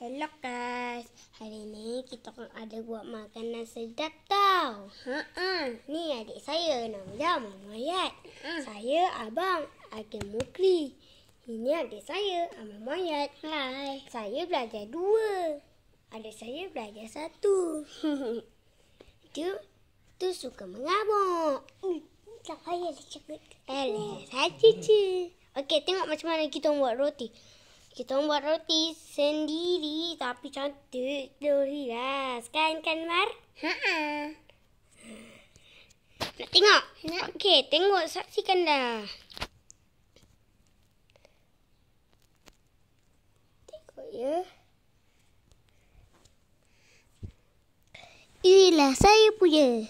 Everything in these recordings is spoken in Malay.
Hello guys, hari ni kita akan ada buat makanan sedap tau. Ha -ah. Ni adik saya namanya Mayat. Hmm. Saya abang Agil Mukri. Ini adik saya Amal Mayat. Hai. Saya belajar dua. Adik saya belajar satu. Jom, tu suka mengamuk. Hmm, tak payah dia cakap. Eh, Alah, saya cuci. Okey, tengok macam mana kita buat roti kita buat roti sendiri tapi cantik terhias kan kan Mar? Ha Nak tengok? Nak. Okey, tengok saksikan dah. Tengok ya. Inilah saya punya.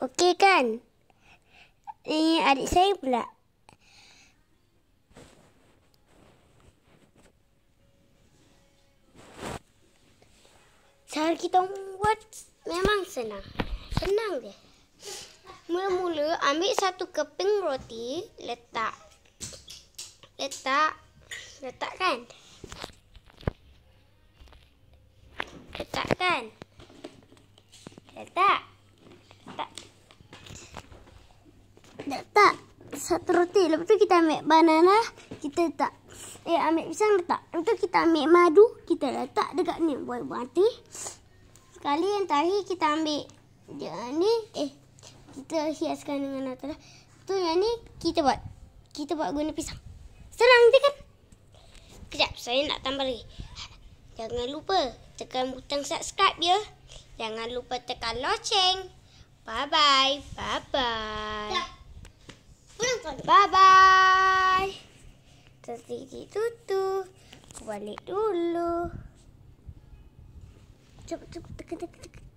Okey kan? Ini adik saya pula. cara kita buat memang senang. Senang dia. Mula-mula ambil satu keping roti, letak. Letak. letak kan? Letak. Letak. Letak satu roti. Lepas tu kita ambil banana, kita letak. Eh ambil pisang letak. Untuk kita ambil madu, kita letak dekat ni buat mati. Sekali yang tadi kita ambil yang ni eh kita hiaskan dengan natal. Tu yang ni kita buat. Kita buat guna pisang. Senang dia kan? Kejap, saya nak tambah lagi. Jangan lupa tekan butang subscribe ya. Jangan lupa tekan loceng. Bye-bye. Bye-bye. Ya. Bye-bye. Tertidik tutup. Balik dulu. Cepat, cepat, tekan, tekan, tekan.